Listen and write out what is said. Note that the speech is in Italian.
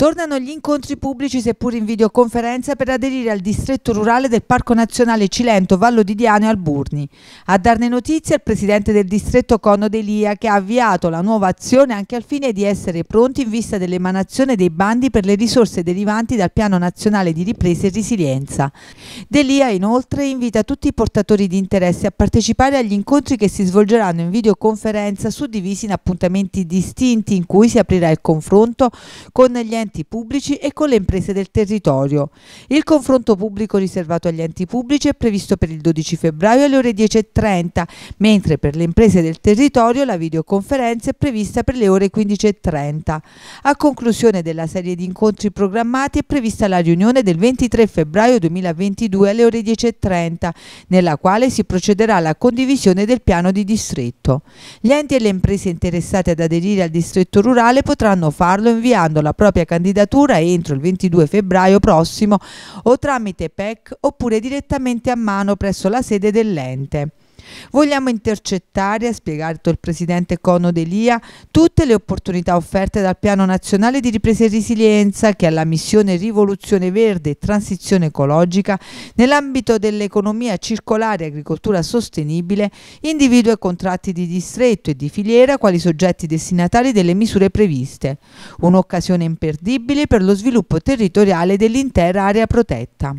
Tornano gli incontri pubblici, seppur in videoconferenza, per aderire al distretto rurale del Parco Nazionale Cilento Vallo di Diano e Alburni. A darne notizia il presidente del distretto Conno Delia, che ha avviato la nuova azione anche al fine di essere pronti in vista dell'emanazione dei bandi per le risorse derivanti dal Piano Nazionale di Ripresa e Resilienza. Delia inoltre invita tutti i portatori di interesse a partecipare agli incontri che si svolgeranno in videoconferenza suddivisi in appuntamenti distinti in cui si aprirà il confronto con gli enti enti pubblici e con le imprese del territorio. Il confronto pubblico riservato agli enti pubblici è previsto per il 12 febbraio alle ore 10.30, mentre per le imprese del territorio la videoconferenza è prevista per le ore 15.30. A conclusione della serie di incontri programmati è prevista la riunione del 23 febbraio 2022 alle ore 10.30, nella quale si procederà alla condivisione del piano di distretto. Gli enti e le imprese interessate ad aderire al distretto rurale potranno farlo inviando la propria candidatura candidatura entro il 22 febbraio prossimo o tramite PEC oppure direttamente a mano presso la sede dell'ente. Vogliamo intercettare, ha spiegato il presidente Cono Delia, tutte le opportunità offerte dal Piano Nazionale di Ripresa e Resilienza che alla missione Rivoluzione Verde e Transizione Ecologica nell'ambito dell'economia circolare e agricoltura sostenibile individua i contratti di distretto e di filiera quali soggetti destinatari delle misure previste. Un'occasione imperdibile per lo sviluppo territoriale dell'intera area protetta.